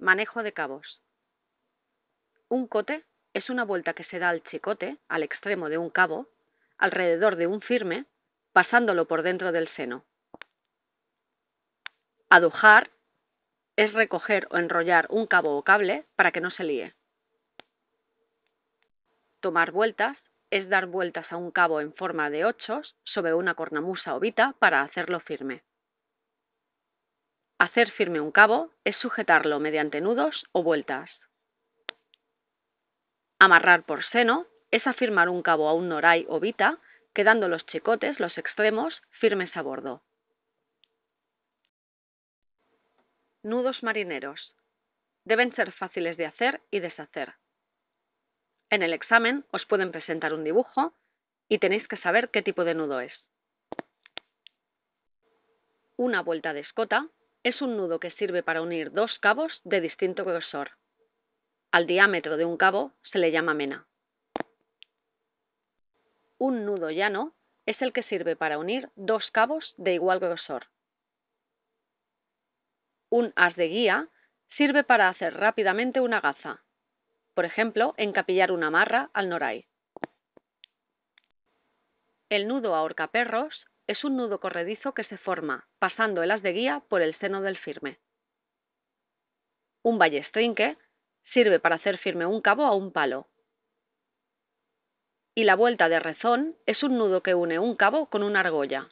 Manejo de cabos. Un cote es una vuelta que se da al chicote, al extremo de un cabo, alrededor de un firme, pasándolo por dentro del seno. Adujar es recoger o enrollar un cabo o cable para que no se líe. Tomar vueltas es dar vueltas a un cabo en forma de ochos sobre una cornamusa o vita para hacerlo firme. Hacer firme un cabo es sujetarlo mediante nudos o vueltas. Amarrar por seno es afirmar un cabo a un noray o vita, quedando los chicotes, los extremos, firmes a bordo. Nudos marineros. Deben ser fáciles de hacer y deshacer. En el examen os pueden presentar un dibujo y tenéis que saber qué tipo de nudo es. Una vuelta de escota es un nudo que sirve para unir dos cabos de distinto grosor. Al diámetro de un cabo se le llama mena. Un nudo llano es el que sirve para unir dos cabos de igual grosor. Un as de guía sirve para hacer rápidamente una gaza, por ejemplo, encapillar una amarra al noray. El nudo perros es un nudo corredizo que se forma, pasando el as de guía por el seno del firme. Un ballestrinque sirve para hacer firme un cabo a un palo. Y la vuelta de rezón es un nudo que une un cabo con una argolla.